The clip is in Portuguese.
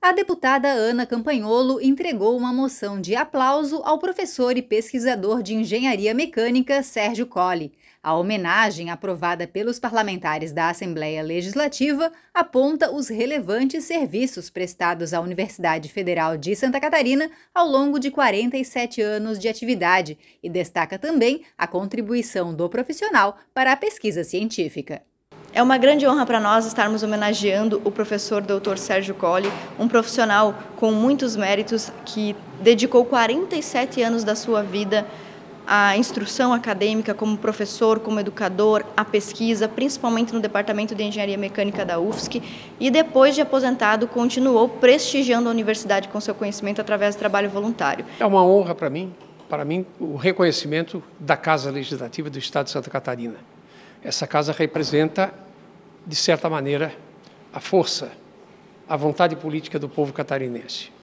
A deputada Ana Campanholo entregou uma moção de aplauso ao professor e pesquisador de engenharia mecânica Sérgio Colli. A homenagem aprovada pelos parlamentares da Assembleia Legislativa aponta os relevantes serviços prestados à Universidade Federal de Santa Catarina ao longo de 47 anos de atividade e destaca também a contribuição do profissional para a pesquisa científica. É uma grande honra para nós estarmos homenageando o professor Dr. Sérgio Colli, um profissional com muitos méritos que dedicou 47 anos da sua vida à instrução acadêmica como professor, como educador, à pesquisa, principalmente no Departamento de Engenharia Mecânica da UFSC, e depois de aposentado continuou prestigiando a universidade com seu conhecimento através do trabalho voluntário. É uma honra para mim, para mim, o reconhecimento da Casa Legislativa do Estado de Santa Catarina. Essa casa representa de certa maneira, a força, a vontade política do povo catarinense.